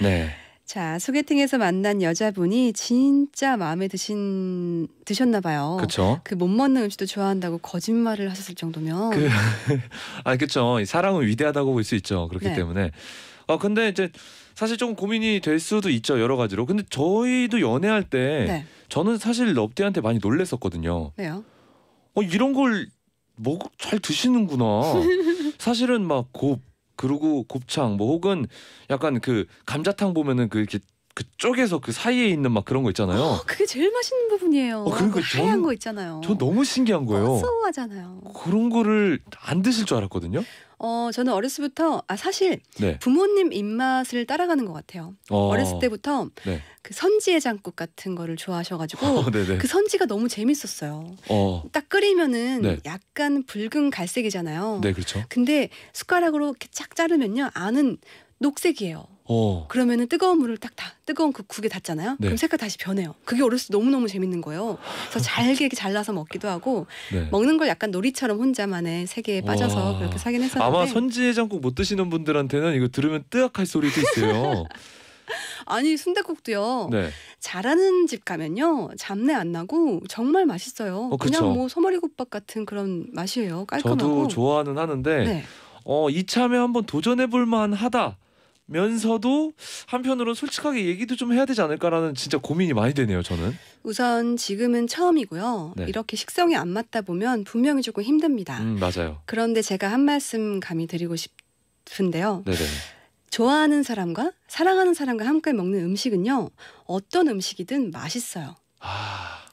네. 자 소개팅에서 만난 여자분이 진짜 마음에 드신 드셨나 봐요. 그렇죠. 그못 먹는 음식도 좋아한다고 거짓말을 하셨을 정도면. 그, 아 그렇죠. 사랑은 위대하다고 볼 수 있죠. 그렇기 네. 때문에. 아 근데 이제 사실 좀 고민이 될 수도 있죠 여러 가지로. 근데 저희도 연애할 때 네. 저는 사실 럽디한테 많이 놀랬었거든요. 왜요? 어 이런 걸뭐잘 드시는구나. 사실은 막 곱, 그리고 곱창 뭐 혹은 약간 그 감자탕 보면은 그 이렇게 그쪽에서 그 사이에 있는 막 그런 거 있잖아요. 어, 그게 제일 맛있는 부분이에요. 어, 그러니까 그 하얀 전- 거 있잖아요. 저 너무 신기한 거예요. 어, 소하잖아요. 그런 거를 안 드실 줄 알았거든요. 어, 저는 어렸을 때부터 아 사실 네. 부모님 입맛을 따라가는 것 같아요. 어, 렸을 때부터 네. 그 선지의 장국 같은 거를 좋아하셔가지고 어, 네, 네. 그 선지가 너무 재밌었어요. 어, 딱 끓이면은 네. 약간 붉은 갈색이잖아요. 네 그렇죠. 근데 숟가락으로 이렇게 쫙 자르면요 안은 녹색이에요. 어. 그러면은 뜨거운 물을 딱 다, 뜨거운 그 국에 닿잖아요. 네. 그럼 색깔 다시 변해요. 그게 어렸을 때 너무너무 재밌는 거예요. 그래서 잘게 잘라서 먹기도 하고 네. 먹는 걸 약간 놀이처럼 혼자만의 세계에 빠져서 와. 그렇게 사긴 했었는데 아마 선지해장국 못 드시는 분들한테는 이거 들으면 뜨악할 소리도 있어요. 아니 순대국도요. 네. 잘하는 집 가면요 잡내 안 나고 정말 맛있어요. 어, 그냥 뭐 소머리국밥 같은 그런 맛이에요. 깔끔하고. 저도 좋아는 하는데 네. 어 이참에 한번 도전해볼 만하다 면서도 한편으로는 솔직하게 얘기도 좀 해야 되지 않을까라는 진짜 고민이 많이 되네요. 저는 우선 지금은 처음이고요. 네. 이렇게 식성이 안 맞다 보면 분명히 조금 힘듭니다. 음, 맞아요. 그런데 제가 한 말씀 감히 드리고 싶은데요. 네네. 좋아하는 사람과 사랑하는 사람과 함께 먹는 음식은요 어떤 음식이든 맛있어요.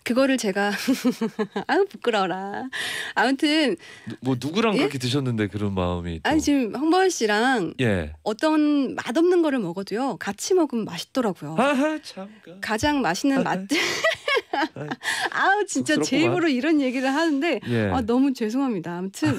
그거를 제가 아유 부끄러워라. 아무튼 뭐 누구랑 예? 그렇게 드셨는데 그런 마음이 또. 아니 지금 홍보원 씨랑 예. 어떤 맛없는 거를 먹어도요 같이 먹으면 맛있더라고요. 아하, 가장 맛있는 아하. 맛들 아우 진짜 제 입으로 이런 얘기를 하는데 예. 아, 너무 죄송합니다. 아무튼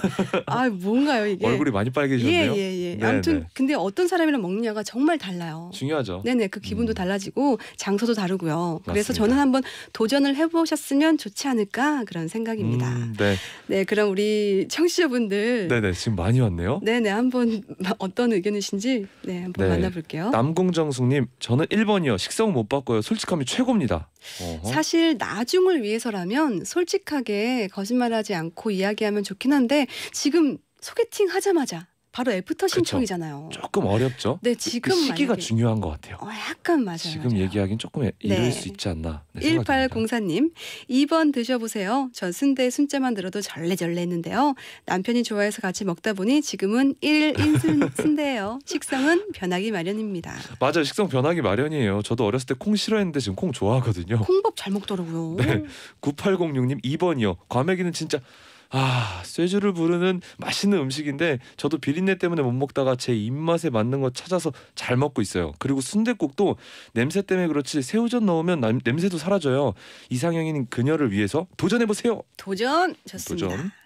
아 뭔가요 이게 얼굴이 많이 빨개지네요 예예예. 예. 예, 예. 네, 아무튼 네. 근데 어떤 사람이랑 먹느냐가 정말 달라요. 중요하죠. 네네 그 기분도 음. 달라지고 장소도 다르고요. 그래서 맞습니다. 저는 한번 도전을 해보셨으면 좋지 않을까 그런 생각입니다. 음, 네. 네 그럼 우리 청취자분들 네네 지금 많이 왔네요. 네네 한번 어떤 의견이신지 네 한번 네. 만나볼게요. 남궁정숙님 저는 1번이요 식성 못 바꿔요. 솔직함이 최고입니다. 어허. 사실 정말 나중을 위해서라면 솔직하게 거짓말하지 않고 이야기하면 좋긴 한데 지금 소개팅 하자마자 바로 애프터 신청이잖아요. 조금 어렵죠. 네, 그 지금 그 시기가 만약에... 중요한 것 같아요. 어, 약간 맞아요. 지금 얘기하긴 조금 이럴 네. 수 있지 않나. 네, 1804님, 2번 드셔보세요. 전 순대 순자만 들어도 절레절레 했는데요. 남편이 좋아해서 같이 먹다 보니 지금은 1인 순대예요. 식성은 변하기 마련입니다. 맞아요. 식성 변하기 마련이에요. 저도 어렸을 때 콩 싫어했는데 지금 콩 좋아하거든요. 콩밥 잘 먹더라고요. 네, 9806님 2번이요. 과메기는 진짜 아 쇠주를 부르는 맛있는 음식인데 저도 비린내 때문에 못 먹다가 제 입맛에 맞는 거 찾아서 잘 먹고 있어요. 그리고 순대국도 냄새 때문에 그렇지 새우젓 넣으면 남, 냄새도 사라져요. 이상형인 그녀를 위해서 도전해 보세요. 도전 좋습니다. 도전.